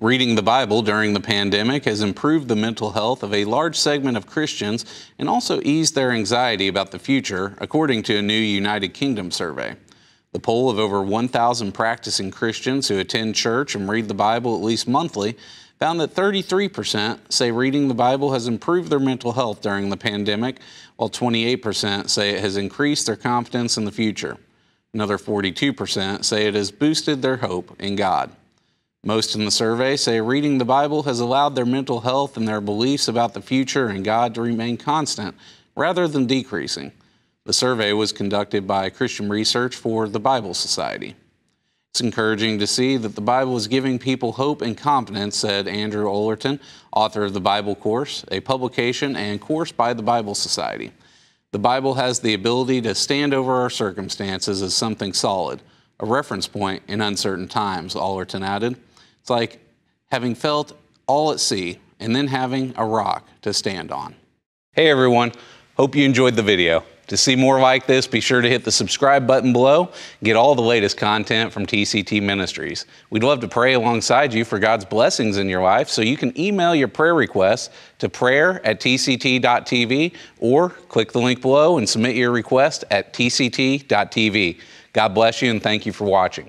Reading the Bible during the pandemic has improved the mental health of a large segment of Christians and also eased their anxiety about the future, according to a new United Kingdom survey. The poll of over 1,000 practicing Christians who attend church and read the Bible at least monthly found that 33% say reading the Bible has improved their mental health during the pandemic, while 28% say it has increased their confidence in the future. Another 42% say it has boosted their hope in God. Most in the survey say reading the Bible has allowed their mental health and their beliefs about the future and God to remain constant rather than decreasing. The survey was conducted by Christian Research for the Bible Society. It's encouraging to see that the Bible is giving people hope and confidence, said Andrew Olerton, author of The Bible Course, a publication and course by the Bible Society. The Bible has the ability to stand over our circumstances as something solid, a reference point in uncertain times, Olerton added. It's like having felt all at sea and then having a rock to stand on. Hey everyone, hope you enjoyed the video. To see more like this, be sure to hit the subscribe button below. Get all the latest content from TCT Ministries. We'd love to pray alongside you for God's blessings in your life, so you can email your prayer requests to prayer at tct.tv or click the link below and submit your request at tct.tv. God bless you and thank you for watching.